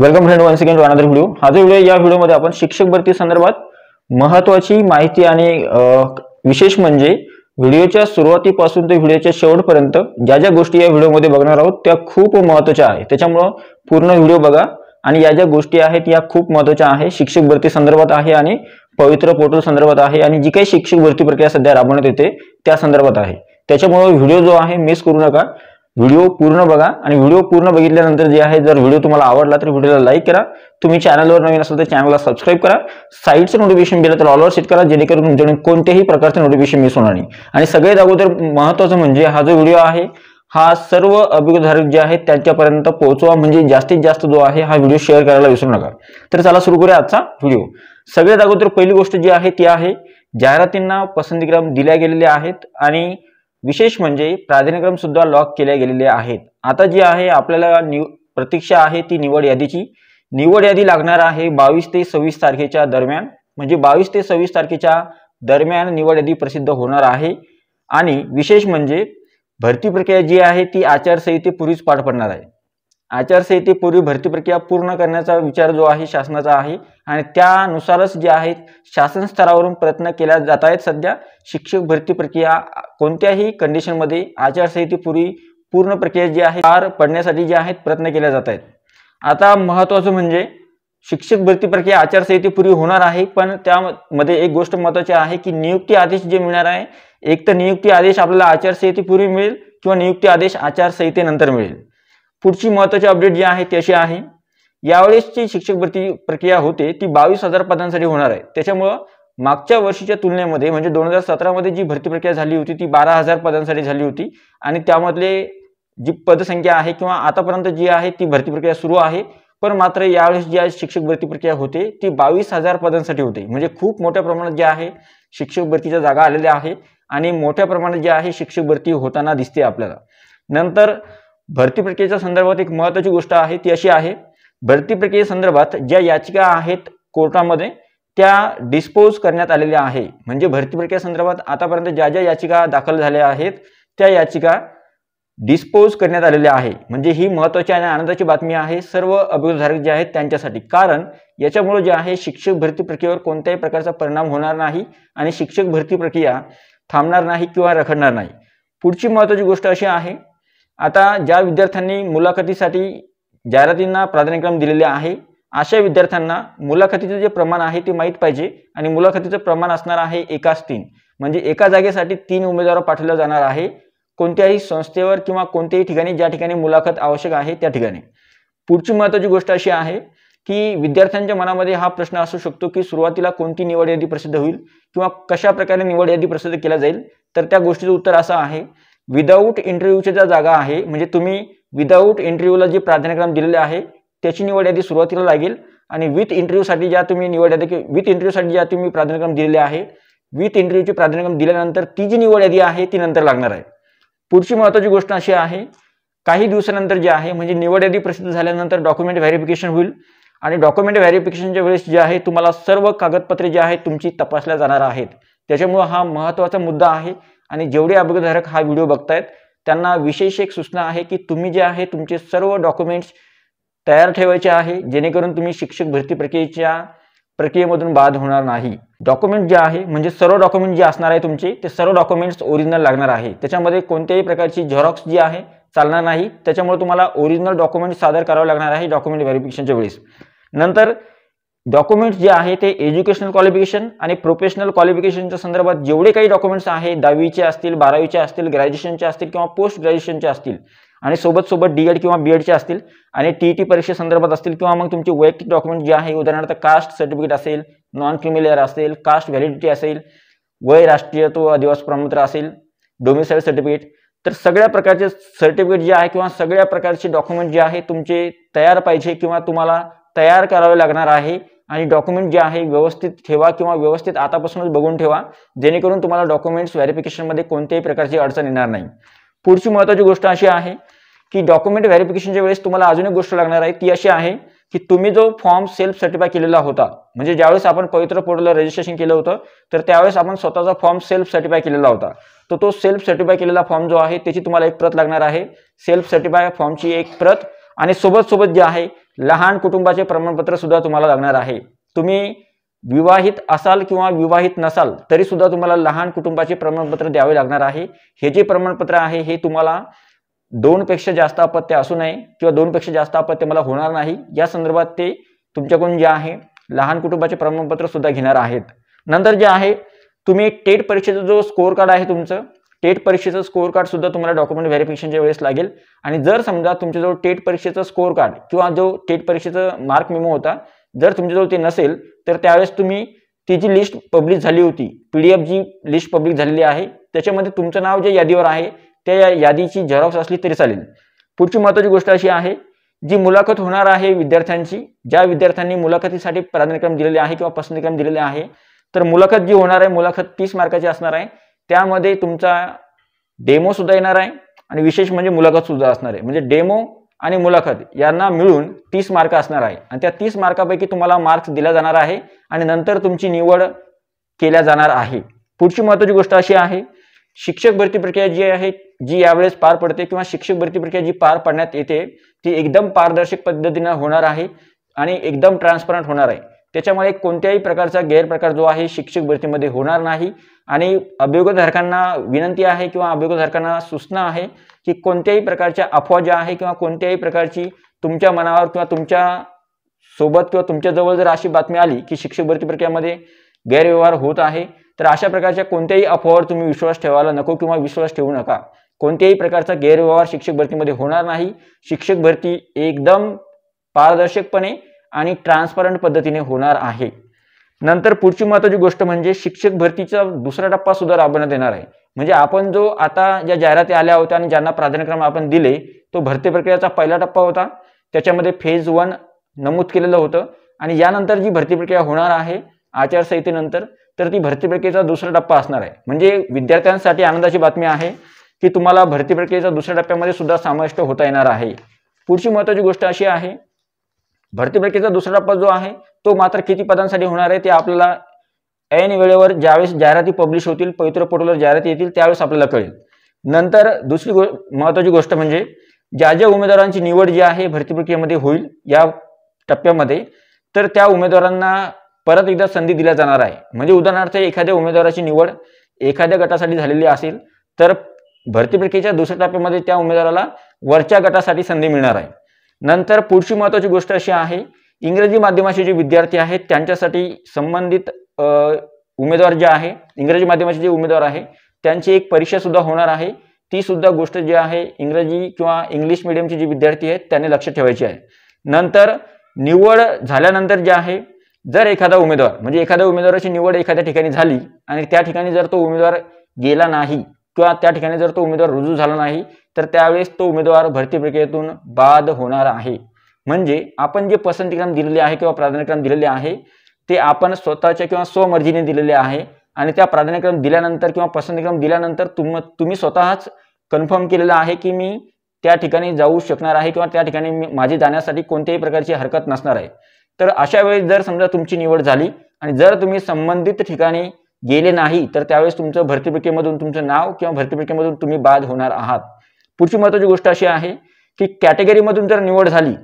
welcome friend one second another video हा video या व्हिडिओमध्ये आपण शिक्षक भरती संदर्भात महत्वाची माहिती आणि विशेष म्हणजे व्हिडिओच्या सुरुवातीपासून ते व्हिडिओच्या शेवटपर्यंत ज्या ज्या गोष्टी या व्हिडिओमध्ये बघणार आहोत त्या खूप महत्वाच्या आहेत त्याच्यामुळं पूर्ण व्हिडिओ बघा आणि या ज्या गोष्टी आहेत या खूप महत्वाच्या आहे शिक्षक भरती संदर्भात आहे आणि पवित्र पोर्टल संदर्भात आहे आणि जी काही शिक्षक भरती प्रक्रिया सध्या राबवण्यात येते त्या संदर्भात आहे त्याच्यामुळे व्हिडिओ जो आहे मिस करू नका व्हिडिओ पूर्ण बघा आणि व्हिडिओ पूर्ण बघितल्यानंतर जे आहे जर व्हिडिओ तुम्हाला आवडला तर व्हिडिओला लाईक करा तुम्ही चॅनलवर नवीन असाल तर चॅनलला सबस्क्राईब करा साईडचं नोटिफिकेशन दिलं तर ऑलवर सेट करा जेणेकरून तुमच्याकडून कोणत्याही प्रकारचं नोटिफिकेशन मिस होणार नाही आणि सगळ्यात अगोदर महत्त्वाचं म्हणजे हा जो व्हिडिओ आहे हा सर्व अभिगधारक जे आहेत त्यांच्यापर्यंत पोहोचवा म्हणजे जास्तीत जास्त जो आहे हा व्हिडिओ शेअर करायला विसरू नका तर चला सुरू करूया आजचा व्हिडिओ सगळ्यात अगोदर पहिली गोष्ट जी आहे ती आहे जाहिरातींना पसंतीक्रम दिल्या गेलेल्या आहेत आणि विशेष म्हणजे प्राधान्यक्रम सुद्धा लॉक केले गेलेले आहेत आता जी आहे आपल्याला निव प्रतीक्षा आहे ती निवड यादीची निवड यादी लागणार आहे बावीस ते सव्वीस तारखेच्या दरम्यान म्हणजे बावीस ते सव्वीस तारखेच्या दरम्यान निवड यादी प्रसिद्ध होणार आहे आणि विशेष म्हणजे भरती प्रक्रिया जी आहे ती आचारसंहितेपूर्वीच पाठ पडणार आहे आचारसंहितेपूर्वी भरती प्रक्रिया पूर्ण करण्याचा विचार जो आहे शासनाचा आहे आणि त्यानुसारच जे आहेत शासन स्तरावरून प्रयत्न केल्या जात आहेत सध्या शिक्षक भरती प्रक्रिया कोणत्याही कंडिशनमध्ये आचारसंहितेपूर्वी पूर्ण प्रक्रिया जी आहे पार पडण्यासाठी जे आहेत प्रयत्न केल्या जात आहेत आता महत्त्वाचं म्हणजे शिक्षक भरती प्रक्रिया आचारसंहितेपूर्वी होणार आहे पण त्यामध्ये एक गोष्ट महत्वाची आहे की नियुक्ती आदेश जे मिळणार आहे एक तर नियुक्ती आदेश आपल्याला आचारसंहितेपूर्वी मिळेल किंवा नियुक्ती आदेश आचारसंहितेनंतर मिळेल पुढची महत्वाची अपडेट जी आहे ती अशी आहे जी शिक्षक भरती प्रक्रिया होते ती बावीस हजार पदांसाठी होणार आहे त्याच्यामुळं मागच्या वर्षीच्या तुलनेमध्ये म्हणजे दोन हजार सतरामध्ये जी भरती प्रक्रिया झाली होती ती बारा हजार पदांसाठी झाली होती आणि त्यामधले जी पदसंख्या आहे किंवा आतापर्यंत जी आहे ती भरती प्रक्रिया सुरू आहे पण मात्र यावेळेस जी शिक्षक भरती प्रक्रिया होते ती बावीस हजार पदांसाठी होते म्हणजे खूप मोठ्या प्रमाणात जे आहे शिक्षक भरतीच्या जागा आलेल्या आहे आणि मोठ्या प्रमाणात जे आहे शिक्षक भरती होताना दिसते आपल्याला नंतर भरती प्रक्रियेच्या संदर्भात एक महत्वाची गोष्ट आहे ती अशी आहे भरती प्रक्रिये संदर्भात ज्या याचिका आहेत कोर्टामध्ये त्या डिस्पोज करण्यात आलेल्या आहे म्हणजे भरती संदर्भात आतापर्यंत ज्या ज्या याचिका दाखल झाल्या आहेत त्या याचिका डिस्पोज करण्यात आलेल्या आहे म्हणजे ही महत्वाची आणि आनंदाची बातमी आहे सर्व अभियोगधारक जे आहेत त्यांच्यासाठी कारण याच्यामुळे जे आहे शिक्षक भरती प्रक्रियेवर कोणत्याही प्रकारचा परिणाम होणार नाही आणि शिक्षक भरती प्रक्रिया थांबणार नाही किंवा रखडणार नाही पुढची महत्त्वाची गोष्ट अशी आहे आता ज्या विद्यार्थ्यांनी मुलाखतीसाठी जाहिरातींना प्राधान्यक्रम दिलेले आहे अशा विद्यार्थ्यांना मुलाखतीचं जे प्रमाण आहे ते माहीत पाहिजे आणि मुलाखतीचं प्रमाण असणार आहे एकाच तीन म्हणजे एका जागेसाठी तीन उमेदवार पाठवलं जाणार आहे कोणत्याही संस्थेवर किंवा कोणत्याही ठिकाणी ज्या ठिकाणी मुलाखत आवश्यक आहे त्या ठिकाणी पुढची महत्त्वाची गोष्ट अशी आहे की विद्यार्थ्यांच्या मनामध्ये हा प्रश्न असू शकतो की सुरुवातीला कोणती निवड यादी प्रसिद्ध होईल किंवा कशा प्रकारे निवड यादी प्रसिद्ध केल्या जाईल तर त्या गोष्टीचं उत्तर असं आहे विदाऊट इंटरव्ह्यूच्या ज्या जागा आहे म्हणजे तुम्ही विदाउट इंटरव्ह्यूला जे प्राधान्यक्रम दिलेले आहे त्याची निवड यादी सुरुवातीला लागेल आणि विथ साठी ज्या तुम्ही निवड यादी विथ इंटरव्ह्यूसाठी ज्या तुम्ही प्राधान्यक्रम दिलेले आहे विथ ची प्राधान्यक्रम दिल्यानंतर ती जी निवड यादी आहे ती नंतर लागणार आहे पुढची महत्त्वाची गोष्ट अशी आहे काही दिवसानंतर जे आहे म्हणजे निवड यादी प्रसिद्ध झाल्यानंतर डॉक्युमेंट व्हेरिफिकेशन होईल आणि डॉक्युमेंट व्हेरिफिकेशनच्या वेळेस जे आहे तुम्हाला सर्व कागदपत्रे जे आहेत तुमची तपासल्या जाणार आहेत त्याच्यामुळं हा महत्त्वाचा मुद्दा आहे आणि जेवढे अपघातधारक हा व्हिडिओ बघतायत त्यांना विशेष एक सूचना आहे की तुम्ही जे आहे तुमचे सर्व डॉक्युमेंट्स तयार ठेवायचे आहे जेणेकरून तुम्ही शिक्षक भरती प्रक्रियेच्या प्रक्रियेमधून बाद होणार नाही डॉक्युमेंट जे आहे म्हणजे सर्व डॉक्युमेंट जे असणार आहे तुमचे ते सर्व डॉक्युमेंट्स ओरिजिनल लागणार आहे त्याच्यामध्ये कोणत्याही प्रकारची झेरॉक्स जी आहे चालणार नाही त्याच्यामुळे तुम्हाला ओरिजिनल डॉक्युमेंट सादर करावं लागणार आहे डॉक्युमेंट व्हेरिफिकेशनच्या वेळेस नंतर डॉक्युमेंट्स जे आहे ते एज्युकेशनल क्वालिफिकेशन आणि प्रोफेशनल क्वालिफिकेशनच्या संदर्भात जेवढे काही डॉक्युमेंट्स आहे दहावीचे असतील बारावीचे असतील ग्रॅज्युएशनचे असतील किंवा पोस्ट ग्रॅज्युएशनचे असतील आणि सोबत सोबत डी एड किंवा बी एडचे असतील आणि टी टी e परीक्षेसंदर्भात असतील किंवा मग तुमचे वैयक्तिक डॉक्युमेंट जे आहे उदाहरणार्थ कास्ट सर्टिफिकेट असेल नॉन क्रिमिलेअर असेल कास्ट व्हॅलिडिटी असेल वय राष्ट्रीयत्व अधिवास प्रमाणपत्र असेल डोमिसाईल सर्टिफिकेट तर सगळ्या प्रकारचे सर्टिफिकेट जे आहे किंवा सगळ्या प्रकारचे डॉक्युमेंट जे आहे तुमचे तयार पाहिजे किंवा तुम्हाला तयार करावे लागणार आहे आणि डॉक्युमेंट जे आहे व्यवस्थित ठेवा किंवा व्यवस्थित आतापासूनच बघून ठेवा जेणेकरून तुम्हाला डॉक्युमेंट्स व्हेरिफिकेशनमध्ये कोणत्याही प्रकारची अडचण येणार नाही पुढची महत्त्वाची गोष्ट अशी आहे की डॉक्युमेंट व्हेरिफिकेशनच्या वेळेस तुम्हाला अजून एक गोष्ट लागणार आहे ती अशी आहे की तुम्ही जो फॉर्म सेल्फ सर्टिफाय केलेला होता म्हणजे ज्यावेळेस आपण पवित्र पोर्टलला रजिस्ट्रेशन केलं होतं तर त्यावेळेस आपण स्वतःचा फॉर्म सेल्फ सर्टिफाय केलेला होता तर तो सेल्फ सर्टिफाय केलेला फॉर्म जो आहे त्याची तुम्हाला एक प्रत लागणार आहे सेल्फ सर्टिफाय फॉर्मची एक प्रत आणि सोबत सोबत जे आहे लहान कुटुंबाचे प्रमाणपत्र सुद्धा तुम्हाला लागणार आहे तुम्ही विवाहित असाल किंवा विवाहित नसाल तरी सुद्धा तुम्हाला लहान कुटुंबाचे प्रमाणपत्र द्यावे लागणार आहे हे जे प्रमाणपत्र आहे हे तुम्हाला दोनपेक्षा जास्त अपत्य असू नये किंवा दोनपेक्षा जास्त अपत्य मला होणार नाही या संदर्भात ते तुमच्याकडून जे आहे लहान कुटुंबाचे प्रमाणपत्र सुद्धा घेणार आहेत नंतर जे आहे तुम्ही टेट परीक्षेचा जो स्कोअर कार्ड आहे तुमचं टेट परीक्षेचं स्कोअर कार्ड सुद्धा तुम्हाला डॉक्युमेंट व्हेरिफिकेशनच्या वेळेस लागेल आणि जर समजा तुमच्याजवळ टेट परीक्षेचा स्कोअर कार्ड किंवा जो टेट परीक्षेचा मार्क मेमो होता जर तुमच्याजवळ ते नसेल तर त्यावेळेस तुम्ही ती जी लिस्ट पब्लिश झाली होती पीडीएफ जी लिस्ट पब्लिक झालेली आहे त्याच्यामध्ये तुमचं नाव जे यादीवर आहे त्या यादीची झेरॉक्स असली तरी चालेल पुढची महत्त्वाची गोष्ट अशी आहे जी मुलाखत होणार आहे विद्यार्थ्यांची ज्या विद्यार्थ्यांनी मुलाखतीसाठी प्राधान्यक्रम दिलेले आहे किंवा पसंतीक्रम दिलेले आहे तर मुलाखत जी होणार आहे मुलाखत तीस मार्काची असणार आहे त्यामध्ये तुमचा डेमो सुद्धा येणार आहे आणि विशेष म्हणजे मुलाखत सुद्धा असणार आहे म्हणजे डेमो आणि मुलाखत यांना मिळून तीस मार्क असणार आहे आणि त्या तीस मार्कापैकी तुम्हाला मार्क्स दिला जाणार आहे आणि नंतर तुमची निवड केल्या जाणार आहे पुढची महत्वाची गोष्ट अशी आहे शिक्षक भरती प्रक्रिया जी आहे जी यावेळेस पार पडते किंवा शिक्षक भरती प्रक्रिया जी पार पाडण्यात येते ती एकदम पारदर्शक पद्धतीनं होणार आहे आणि एकदम ट्रान्सपरंट होणार आहे त्याच्यामुळे कोणत्याही प्रकारचा गैरप्रकार जो आहे शिक्षक भरतीमध्ये होणार नाही आणि अभियोगधारकांना विनंती आहे किंवा अभियोगधारकांना सूचना आहे की कोणत्याही प्रकारच्या अफवा ज्या आहे किंवा कोणत्याही प्रकारची तुमच्या मनावर किंवा तुमच्या सोबत किंवा तुमच्याजवळ जर अशी बातमी आली की शिक्षक भरती प्रक्रियामध्ये गैरव्यवहार होत आहे तर अशा प्रकारच्या कोणत्याही अफवावर तुम्ही विश्वास ठेवायला नको किंवा विश्वास ठेवू नका कोणत्याही प्रकारचा गैरव्यवहार शिक्षक भरतीमध्ये होणार नाही शिक्षक भरती एकदम पारदर्शकपणे आणि ट्रान्सपरंट पद्धतीने होणार आहे नंतर पुढची महत्वाची गोष्ट म्हणजे शिक्षक भरतीचा दुसरा टप्पा सुद्धा राबवण्यात येणार आहे म्हणजे आपण जो आता ज्या जाहिराती आल्या होत्या आणि ज्यांना प्राधान्यक्रम आपण दिले तो भरती प्रक्रियेचा पहिला टप्पा होता त्याच्यामध्ये फेज वन नमूद केलेलं होतं आणि यानंतर जी भरती प्रक्रिया होणार आहे आचारसंहितेनंतर तर ती भरती प्रक्रियेचा दुसरा टप्पा असणार आहे म्हणजे विद्यार्थ्यांसाठी आनंदाची बातमी आहे की तुम्हाला भरती प्रक्रियेचा दुसऱ्या टप्प्यामध्ये सुद्धा समाविष्ट होता येणार आहे पुढची महत्त्वाची गोष्ट अशी आहे भरती प्रक्रियेचा दुसरा टप्पा जो आहे तो मात्र किती पदांसाठी होणार आहे ते आपल्याला ऐन वेळेवर ज्यावेळेस जाहिराती पब्लिश होतील पवित्र पोर्टलवर जाहिराती येतील त्यावेळेस आपल्याला कळेल नंतर दुसरी गो महत्वाची गोष्ट म्हणजे ज्या ज्या उमेदवारांची निवड जी आहे भरती प्रक्रियेमध्ये होईल या टप्प्यामध्ये तर त्या उमेदवारांना परत एकदा संधी दिल्या जाणार आहे म्हणजे उदाहरणार्थ एखाद्या उमेदवाराची निवड एखाद्या गटासाठी झालेली असेल तर भरती प्रक्रियेच्या दुसऱ्या टप्प्यामध्ये त्या उमेदवाराला वरच्या गटासाठी संधी मिळणार आहे नंतर पुढची महत्वाची गोष्ट अशी आहे इंग्रजी माध्यमाचे जे विद्यार्थी आहेत त्यांच्यासाठी संबंधित उमेदवार जे आहे इंग्रजी माध्यमाचे जे उमेदवार आहे त्यांची एक परीक्षा सुद्धा होणार आहे ती सुद्धा गोष्ट जी आहे इंग्रजी किंवा इंग्लिश मिडियमचे जे विद्यार्थी आहेत त्यांनी लक्ष ठेवायची आहे नंतर निवड झाल्यानंतर जे आहे जर एखादा उमेदवार म्हणजे एखाद्या उमेदवाराची निवड एखाद्या ठिकाणी झाली आणि त्या ठिकाणी जर तो उमेदवार गेला नाही किंवा त्या ठिकाणी जर तो उमेदवार रुजू झाला नाही तर त्यावेळेस तो उमेदवार भरती प्रक्रियेतून बाद होणार आहे म्हणजे आपण जे पसंतीक्रम दिलेले आहे किंवा प्राधान्यक्रम दिलेले आहे ते आपण स्वतःच्या किंवा स्वमर्जीने दिलेले आहे आणि त्या प्राधान्यक्रम दिल्यानंतर किंवा पसंतीक्रम दिल्यानंतर तुम तुम्ही स्वतःच कन्फर्म केलेलं आहे की मी त्या ठिकाणी जाऊ शकणार आहे किंवा त्या ठिकाणी माझी जाण्यासाठी कोणत्याही प्रकारची हरकत नसणार आहे तर अशा वेळेस जर समजा तुमची निवड झाली आणि जर तुम्ही संबंधित ठिकाणी गेले नाही तर त्यावेळेस तुमचं भरती प्रक्रियेमधून तुमचं नाव किंवा भरती प्रक्रियेमधून तुम्ही बाद होणार आहात पुढची महत्वाची गोष्ट अशी आहे की कॅटेगरीमधून जर निवड झाली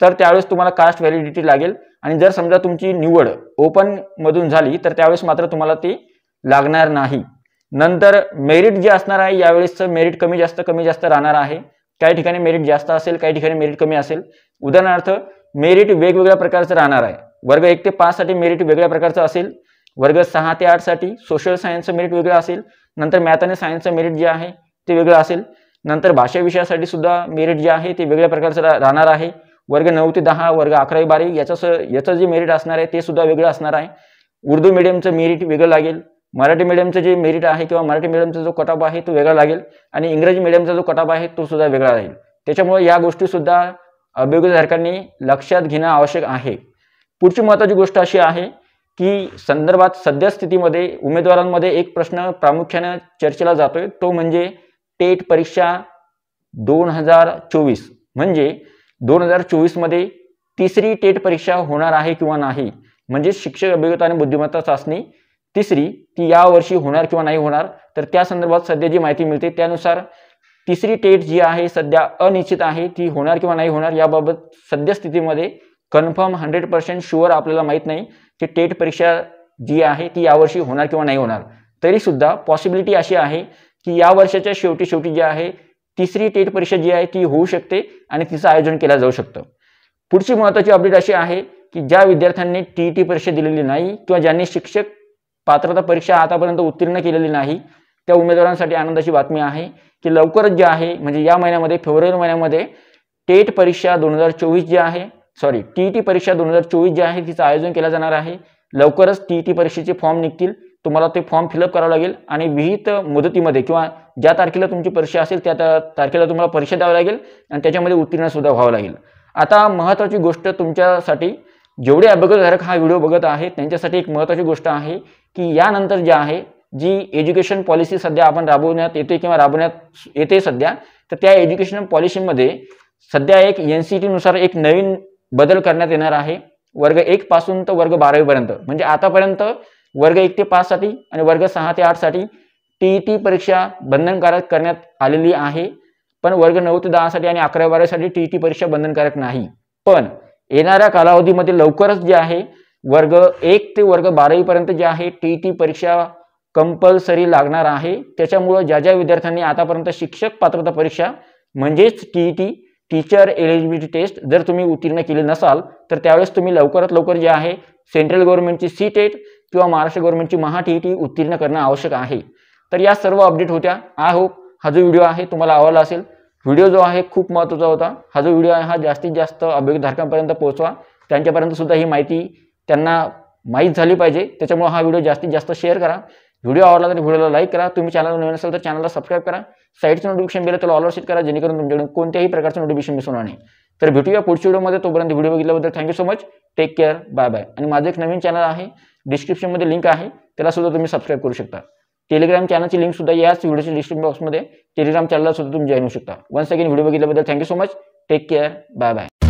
तर त्यावेळेस तुम्हाला कास्ट व्हॅलिडिटी लागेल आणि जर समजा तुमची निवड ओपन मधून झाली तर त्यावेळेस मात्र तुम्हाला ती लागणार नाही नंतर मेरिट जे असणार आहे यावेळेसचं मेरिट कमी जास्त कमी जास्त राहणार आहे काही ठिकाणी मेरिट जास्त असेल काही ठिकाणी मेरिट कमी असेल उदाहरणार्थ मेरिट वेगवेगळ्या प्रकारचं राहणार आहे वर्ग एक ते पाचसाठी मेरिट वेगळ्या प्रकारचं असेल वर्ग सहा ते आठसाठी सोशल सायन्सचं मेरिट वेगळं असेल नंतर मॅथ आणि सायन्सचं मेरिट जे आहे ते वेगळं असेल नंतर भाषा विषयासाठी सुद्धा मेरिट जे आहे ते वेगळ्या प्रकारचं राहणार आहे वर्ग नऊ ते दहा वर्ग अकरावी बारावी याचं याचं जे मेरिट असणार आहे ते सुद्धा वेगळं असणार आहे उर्दू मिडियमचं मेरिट वेगळं लागेल मराठी मिडियमचं जे मेरिट आहे किंवा मराठी मिडियमचा जो कटाप आहे तो वेगळा लागेल आणि इंग्रजी मिडियमचा जो कटाप आहे तो सुद्धा वेगळा राहील त्याच्यामुळे या गोष्टीसुद्धा अभियोगधारकांनी लक्षात घेणं आवश्यक आहे पुढची महत्त्वाची गोष्ट अशी आहे की संदर्भात सद्यस्थितीमध्ये उमेदवारांमध्ये एक प्रश्न प्रामुख्याने चर्चेला जातोय तो म्हणजे टेट परीक्षा दोन हजार चोवीस म्हणजे दोन हजार चोवीसमध्ये तिसरी टेट परीक्षा होणार आहे किंवा नाही म्हणजे शिक्षक अभियोगता आणि बुद्धिमत्ता चाचणी तिसरी ती यावर्षी होणार किंवा नाही होणार तर त्या संदर्भात सध्या जी माहिती मिळते त्यानुसार तिसरी टेट जी आहे सध्या अनिश्चित आहे ती होणार किंवा नाही होणार याबाबत सध्या स्थितीमध्ये कन्फर्म हंड्रेड पर्सेंट शुअर आपल्याला माहीत नाही की टेट परीक्षा जी आहे ती यावर्षी होणार किंवा नाही होणार तरी सुद्धा पॉसिबिलिटी अशी आहे की या वर्षाच्या शेवटी शेवटी जे आहे तिसरी टेट परीक्षा जी आहे ती होऊ शकते आणि तिचं आयोजन केलं जाऊ शकतं पुढची महत्वाची अपडेट अशी आहे की ज्या विद्यार्थ्यांनी टीईटी परीक्षा दिलेली नाही किंवा ज्यांनी शिक्षक पात्रता परीक्षा आतापर्यंत उत्तीर्ण केलेली नाही त्या उमेदवारांसाठी आनंदाची बातमी आहे की लवकरच जे आहे म्हणजे या महिन्यामध्ये फेब्रुवारी महिन्यामध्ये टेट परीक्षा दोन हजार चोवीस जी आहे सॉरी टीईटी परीक्षा दोन हजार चोवीस जी आहे तिचं आयोजन केलं जाणार आहे लवकरच टी परीक्षेचे फॉर्म निघतील तुम्हाला ते फॉर्म फिलअप करावं लागेल आणि विहित मुदतीमध्ये किंवा ज्या तारखेला तुमची परीक्षा असेल त्या तारखेला तुम्हाला परीक्षा द्यावी लागेल आणि त्याच्यामध्ये उत्तीर्णसुद्धा व्हावं लागेल आता महत्त्वाची गोष्ट तुमच्यासाठी जेवढे अभ्यागतधारक हा व्हिडिओ बघत आहे त्यांच्यासाठी एक महत्त्वाची गोष्ट आहे की यानंतर जे आहे जी एज्युकेशन पॉलिसी सध्या आपण राबवण्यात येते किंवा राबवण्यात येते सध्या तर त्या एज्युकेशन पॉलिसीमध्ये सध्या एक एन सी टीनुसार एक नवीन बदल करण्यात येणार आहे वर्ग एक पासून तर वर्ग बारावीपर्यंत म्हणजे आतापर्यंत वर्ग एक ते पाच साठी आणि वर्ग सहा ते आठ साठी टीईटी e परीक्षा बंधनकारक करण्यात आलेली आहे पण वर्ग नऊ ते साठी आणि अकरा बारासाठी टी e परीक्षा बंधनकारक नाही पण येणाऱ्या कालावधीमध्ये लवकरच जे आहे वर्ग एक ते वर्ग बारावी पर्यंत जे आहे टी e परीक्षा कंपल्सरी लागणार आहे त्याच्यामुळं ज्या ज्या विद्यार्थ्यांनी आतापर्यंत शिक्षक पात्रता परीक्षा म्हणजेच टीईटी टीचर एलिजिबिलिटी टेस्ट जर तुम्ही उत्तीर्ण केली नसाल तर त्यावेळेस तुम्ही लवकरात लवकर जे आहे सेंट्रल गव्हर्नमेंटची सी टेट किंवा महाराष्ट्र गव्हर्नमेंटची महा टी उत्तीर्ण करणं आवश्यक आहे तर या सर्व अपडेट होत्या आय होप हा जो व्हिडिओ आहे तुम्हाला आवडला असेल व्हिडिओ जो आहे खूप महत्त्वाचा होता हा जो व्हिडिओ आहे हा जास्तीत जास्त अभियोगधारकांपर्यंत पोहोचवा त्यांच्यापर्यंत सुद्धा ही माहिती त्यांना माहीत झाली पाहिजे त्याच्यामुळे हा व्हिडिओ जास्तीत जास्त शेअर करा व्हिडिओ आवडला तर व्हिडिओला लाईक करा तुम्ही चॅनलला नवीन असेल तर चॅनलला सबस्क्राईब करा साईडचं नोटिफिकेशन बिल त्याला ऑलर सेट करा जेणेकरून तुमच्याकडून कोणत्याही प्रकारचं नोटिफिकेशन मिस होणार नाही तर भेटूया पुढच्या व्हिडिओमध्ये तोपर्यंत व्हिडिओ बघितल्याबद्दल thank you so much take care bye bye आणि माझं एक नवीन चॅनल आहे डिस्क्रिप्शन मध्ये लिंक आहे त्याला सुद्धा तुम्ही सबस्क्राईब करू शकता टेलिग्राम चॅनलची लिंक सुद्धा याच व्हिडिओच्या डिस्क्रिप्शन बॉक्समध्ये टेलिग्राम चॅनलला सुद्धा तुम्ही जॉईन होऊ शकता वन सेकंड व्हिडिओ बघितल्याबद्दल thank you so much take care bye bye